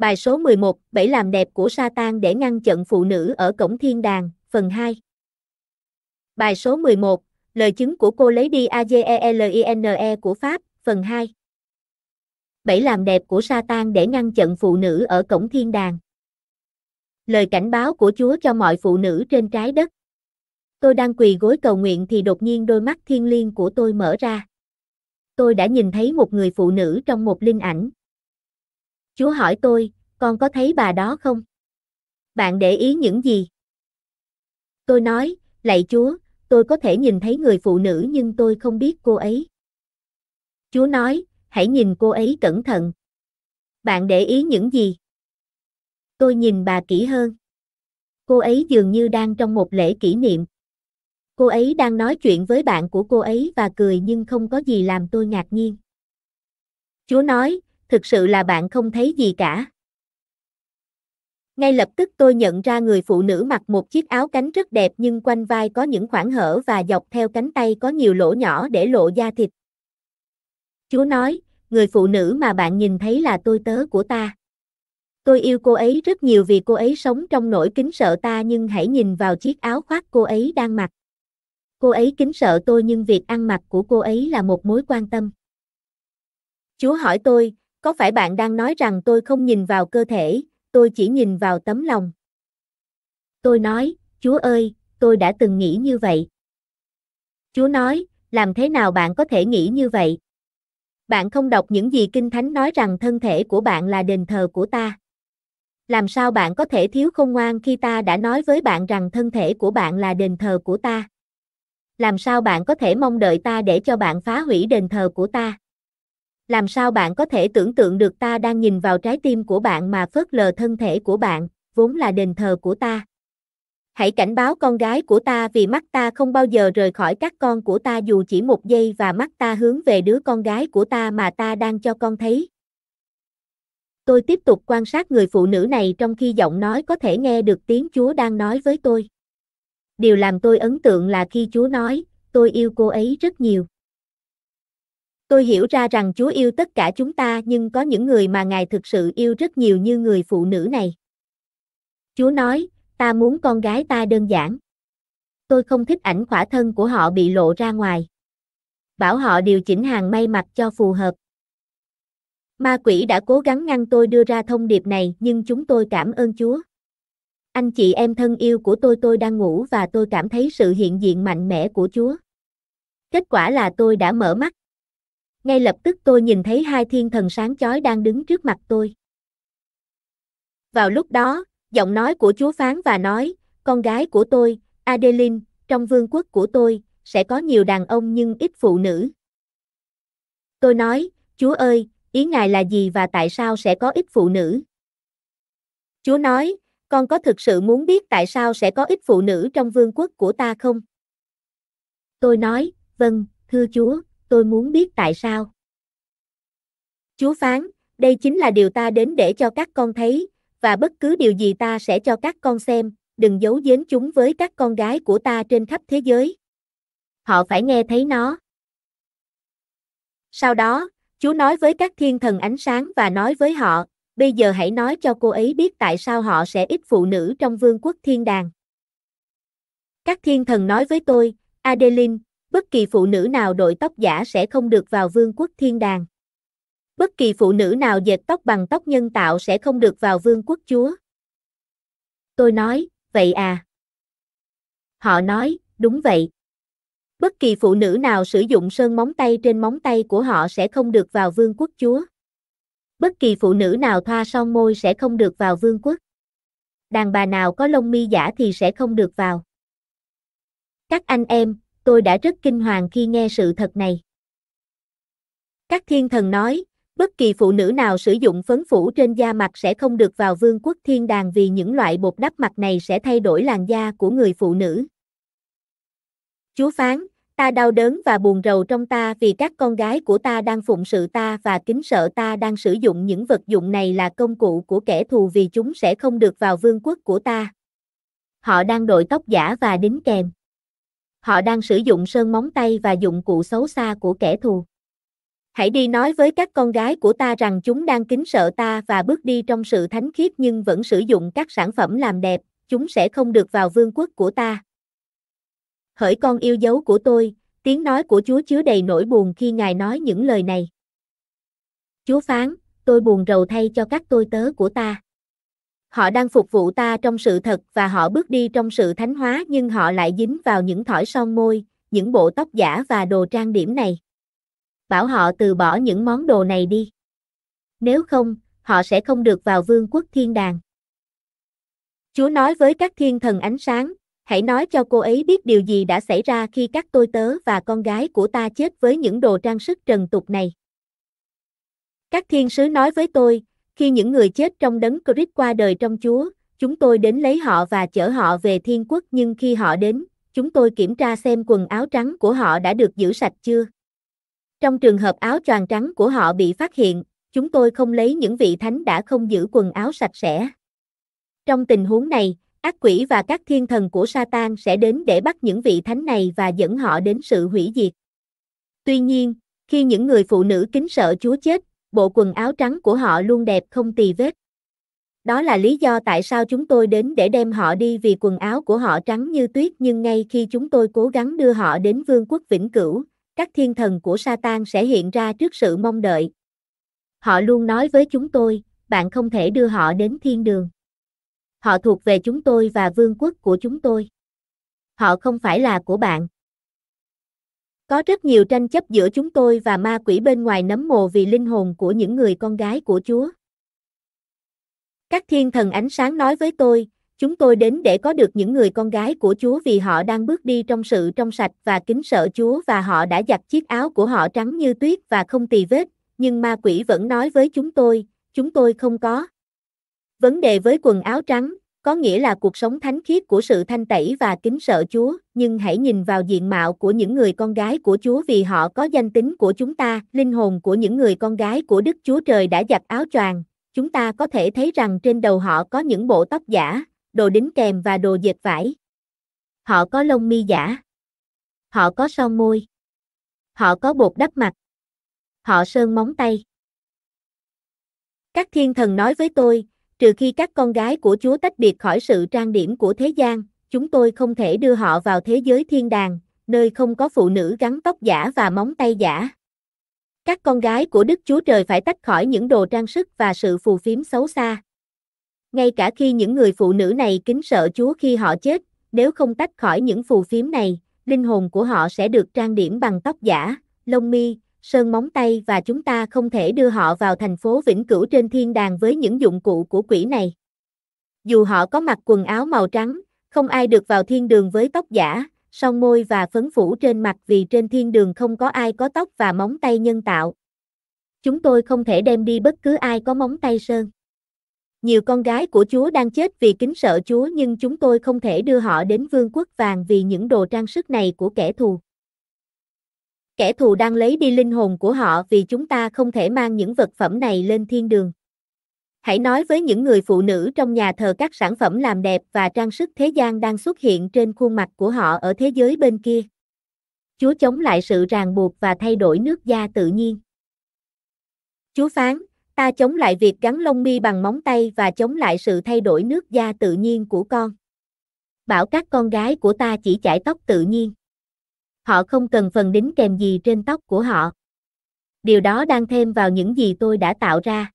Bài số 11, bảy làm đẹp của Satan để ngăn chặn phụ nữ ở cổng thiên đàng, phần 2. Bài số 11, lời chứng của cô lấy đi AGELINE e của Pháp, phần 2. Bảy làm đẹp của Satan để ngăn chặn phụ nữ ở cổng thiên đàng. Lời cảnh báo của Chúa cho mọi phụ nữ trên trái đất. Tôi đang quỳ gối cầu nguyện thì đột nhiên đôi mắt thiên liêng của tôi mở ra. Tôi đã nhìn thấy một người phụ nữ trong một linh ảnh, Chúa hỏi tôi, con có thấy bà đó không? Bạn để ý những gì? Tôi nói, lạy Chúa, tôi có thể nhìn thấy người phụ nữ nhưng tôi không biết cô ấy. Chúa nói, hãy nhìn cô ấy cẩn thận. Bạn để ý những gì? Tôi nhìn bà kỹ hơn. Cô ấy dường như đang trong một lễ kỷ niệm. Cô ấy đang nói chuyện với bạn của cô ấy và cười nhưng không có gì làm tôi ngạc nhiên. Chúa nói, thực sự là bạn không thấy gì cả. Ngay lập tức tôi nhận ra người phụ nữ mặc một chiếc áo cánh rất đẹp nhưng quanh vai có những khoảng hở và dọc theo cánh tay có nhiều lỗ nhỏ để lộ da thịt. Chúa nói, người phụ nữ mà bạn nhìn thấy là tôi tớ của ta. Tôi yêu cô ấy rất nhiều vì cô ấy sống trong nỗi kính sợ ta nhưng hãy nhìn vào chiếc áo khoác cô ấy đang mặc. Cô ấy kính sợ tôi nhưng việc ăn mặc của cô ấy là một mối quan tâm. Chúa hỏi tôi, có phải bạn đang nói rằng tôi không nhìn vào cơ thể, tôi chỉ nhìn vào tấm lòng? Tôi nói, Chúa ơi, tôi đã từng nghĩ như vậy. Chúa nói, làm thế nào bạn có thể nghĩ như vậy? Bạn không đọc những gì Kinh Thánh nói rằng thân thể của bạn là đền thờ của ta. Làm sao bạn có thể thiếu khôn ngoan khi ta đã nói với bạn rằng thân thể của bạn là đền thờ của ta? Làm sao bạn có thể mong đợi ta để cho bạn phá hủy đền thờ của ta? làm sao bạn có thể tưởng tượng được ta đang nhìn vào trái tim của bạn mà phớt lờ thân thể của bạn, vốn là đền thờ của ta. Hãy cảnh báo con gái của ta vì mắt ta không bao giờ rời khỏi các con của ta dù chỉ một giây và mắt ta hướng về đứa con gái của ta mà ta đang cho con thấy. Tôi tiếp tục quan sát người phụ nữ này trong khi giọng nói có thể nghe được tiếng Chúa đang nói với tôi. Điều làm tôi ấn tượng là khi Chúa nói, tôi yêu cô ấy rất nhiều. Tôi hiểu ra rằng Chúa yêu tất cả chúng ta nhưng có những người mà Ngài thực sự yêu rất nhiều như người phụ nữ này. Chúa nói, ta muốn con gái ta đơn giản. Tôi không thích ảnh khỏa thân của họ bị lộ ra ngoài. Bảo họ điều chỉnh hàng may mặc cho phù hợp. Ma quỷ đã cố gắng ngăn tôi đưa ra thông điệp này nhưng chúng tôi cảm ơn Chúa. Anh chị em thân yêu của tôi tôi đang ngủ và tôi cảm thấy sự hiện diện mạnh mẽ của Chúa. Kết quả là tôi đã mở mắt ngay lập tức tôi nhìn thấy hai thiên thần sáng chói đang đứng trước mặt tôi. Vào lúc đó, giọng nói của chúa phán và nói, con gái của tôi, Adeline, trong vương quốc của tôi, sẽ có nhiều đàn ông nhưng ít phụ nữ. Tôi nói, chúa ơi, ý ngài là gì và tại sao sẽ có ít phụ nữ? Chúa nói, con có thực sự muốn biết tại sao sẽ có ít phụ nữ trong vương quốc của ta không? Tôi nói, vâng, thưa chúa, tôi muốn biết tại sao. chú phán, đây chính là điều ta đến để cho các con thấy, và bất cứ điều gì ta sẽ cho các con xem, đừng giấu giếm chúng với các con gái của ta trên khắp thế giới. Họ phải nghe thấy nó. Sau đó, chú nói với các thiên thần ánh sáng và nói với họ, bây giờ hãy nói cho cô ấy biết tại sao họ sẽ ít phụ nữ trong vương quốc thiên đàng. Các thiên thần nói với tôi, Adeline, bất kỳ phụ nữ nào đội tóc giả sẽ không được vào vương quốc thiên đàng. Bất kỳ phụ nữ nào dệt tóc bằng tóc nhân tạo sẽ không được vào vương quốc chúa. Tôi nói, vậy à? Họ nói, đúng vậy. Bất kỳ phụ nữ nào sử dụng sơn móng tay trên móng tay của họ sẽ không được vào vương quốc chúa. Bất kỳ phụ nữ nào thoa son môi sẽ không được vào vương quốc. Đàn bà nào có lông mi giả thì sẽ không được vào. Các anh em, tôi đã rất kinh hoàng khi nghe sự thật này. Các thiên thần nói, bất kỳ phụ nữ nào sử dụng phấn phủ trên da mặt sẽ không được vào vương quốc thiên đàng vì những loại bột đắp mặt này sẽ thay đổi làn da của người phụ nữ. Chúa phán, ta đau đớn và buồn rầu trong ta vì các con gái của ta đang phụng sự ta và kính sợ ta đang sử dụng những vật dụng này là công cụ của kẻ thù vì chúng sẽ không được vào vương quốc của ta. Họ đang đội tóc giả và đính kèm họ đang sử dụng sơn móng tay và dụng cụ xấu xa của kẻ thù. Hãy đi nói với các con gái của ta rằng chúng đang kính sợ ta và bước đi trong sự thánh khiết nhưng vẫn sử dụng các sản phẩm làm đẹp, chúng sẽ không được vào vương quốc của ta. Hỡi con yêu dấu của tôi, tiếng nói của Chúa chứa đầy nỗi buồn khi Ngài nói những lời này. Chúa phán, tôi buồn rầu thay cho các tôi tớ của ta họ đang phục vụ ta trong sự thật và họ bước đi trong sự thánh hóa nhưng họ lại dính vào những thỏi son môi, những bộ tóc giả và đồ trang điểm này. Bảo họ từ bỏ những món đồ này đi. Nếu không, họ sẽ không được vào vương quốc thiên đàng. Chúa nói với các thiên thần ánh sáng, hãy nói cho cô ấy biết điều gì đã xảy ra khi các tôi tớ và con gái của ta chết với những đồ trang sức trần tục này. Các thiên sứ nói với tôi, khi những người chết trong đấng Christ qua đời trong Chúa, chúng tôi đến lấy họ và chở họ về thiên quốc nhưng khi họ đến, chúng tôi kiểm tra xem quần áo trắng của họ đã được giữ sạch chưa. Trong trường hợp áo choàng trắng của họ bị phát hiện, chúng tôi không lấy những vị thánh đã không giữ quần áo sạch sẽ. Trong tình huống này, ác quỷ và các thiên thần của Satan sẽ đến để bắt những vị thánh này và dẫn họ đến sự hủy diệt. Tuy nhiên, khi những người phụ nữ kính sợ Chúa chết, bộ quần áo trắng của họ luôn đẹp không tì vết. Đó là lý do tại sao chúng tôi đến để đem họ đi vì quần áo của họ trắng như tuyết nhưng ngay khi chúng tôi cố gắng đưa họ đến vương quốc vĩnh cửu, các thiên thần của Satan sẽ hiện ra trước sự mong đợi. Họ luôn nói với chúng tôi, bạn không thể đưa họ đến thiên đường. Họ thuộc về chúng tôi và vương quốc của chúng tôi. Họ không phải là của bạn. Có rất nhiều tranh chấp giữa chúng tôi và ma quỷ bên ngoài nấm mồ vì linh hồn của những người con gái của Chúa. Các thiên thần ánh sáng nói với tôi, chúng tôi đến để có được những người con gái của Chúa vì họ đang bước đi trong sự trong sạch và kính sợ Chúa và họ đã giặt chiếc áo của họ trắng như tuyết và không tì vết, nhưng ma quỷ vẫn nói với chúng tôi, chúng tôi không có. Vấn đề với quần áo trắng, có nghĩa là cuộc sống thánh khiết của sự thanh tẩy và kính sợ Chúa, nhưng hãy nhìn vào diện mạo của những người con gái của Chúa vì họ có danh tính của chúng ta, linh hồn của những người con gái của Đức Chúa Trời đã giặt áo choàng. Chúng ta có thể thấy rằng trên đầu họ có những bộ tóc giả, đồ đính kèm và đồ dệt vải. Họ có lông mi giả. Họ có son môi. Họ có bột đắp mặt. Họ sơn móng tay. Các thiên thần nói với tôi, trừ khi các con gái của Chúa tách biệt khỏi sự trang điểm của thế gian, chúng tôi không thể đưa họ vào thế giới thiên đàng, nơi không có phụ nữ gắn tóc giả và móng tay giả. Các con gái của Đức Chúa Trời phải tách khỏi những đồ trang sức và sự phù phiếm xấu xa. Ngay cả khi những người phụ nữ này kính sợ Chúa khi họ chết, nếu không tách khỏi những phù phiếm này, linh hồn của họ sẽ được trang điểm bằng tóc giả, lông mi, sơn móng tay và chúng ta không thể đưa họ vào thành phố vĩnh cửu trên thiên đàng với những dụng cụ của quỷ này. Dù họ có mặc quần áo màu trắng, không ai được vào thiên đường với tóc giả, son môi và phấn phủ trên mặt vì trên thiên đường không có ai có tóc và móng tay nhân tạo. Chúng tôi không thể đem đi bất cứ ai có móng tay sơn. Nhiều con gái của Chúa đang chết vì kính sợ Chúa nhưng chúng tôi không thể đưa họ đến vương quốc vàng vì những đồ trang sức này của kẻ thù. Kẻ thù đang lấy đi linh hồn của họ vì chúng ta không thể mang những vật phẩm này lên thiên đường. Hãy nói với những người phụ nữ trong nhà thờ các sản phẩm làm đẹp và trang sức thế gian đang xuất hiện trên khuôn mặt của họ ở thế giới bên kia. Chúa chống lại sự ràng buộc và thay đổi nước da tự nhiên. Chúa phán, ta chống lại việc gắn lông mi bằng móng tay và chống lại sự thay đổi nước da tự nhiên của con. Bảo các con gái của ta chỉ chải tóc tự nhiên họ không cần phần đính kèm gì trên tóc của họ. Điều đó đang thêm vào những gì tôi đã tạo ra.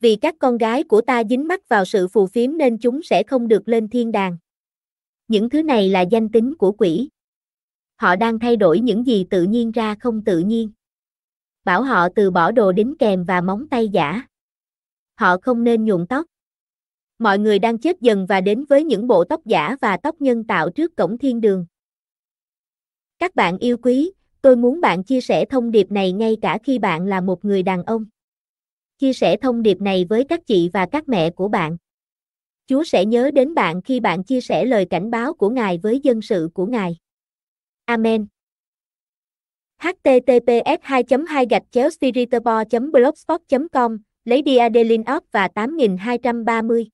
Vì các con gái của ta dính mắc vào sự phù phiếm nên chúng sẽ không được lên thiên đàng. Những thứ này là danh tính của quỷ. Họ đang thay đổi những gì tự nhiên ra không tự nhiên. Bảo họ từ bỏ đồ đính kèm và móng tay giả. Họ không nên nhuộm tóc mọi người đang chết dần và đến với những bộ tóc giả và tóc nhân tạo trước cổng thiên đường. Các bạn yêu quý, tôi muốn bạn chia sẻ thông điệp này ngay cả khi bạn là một người đàn ông. Chia sẻ thông điệp này với các chị và các mẹ của bạn. Chúa sẽ nhớ đến bạn khi bạn chia sẻ lời cảnh báo của Ngài với dân sự của Ngài. Amen. https 2 2 gạch blogspot com lấy Diadelin và 8230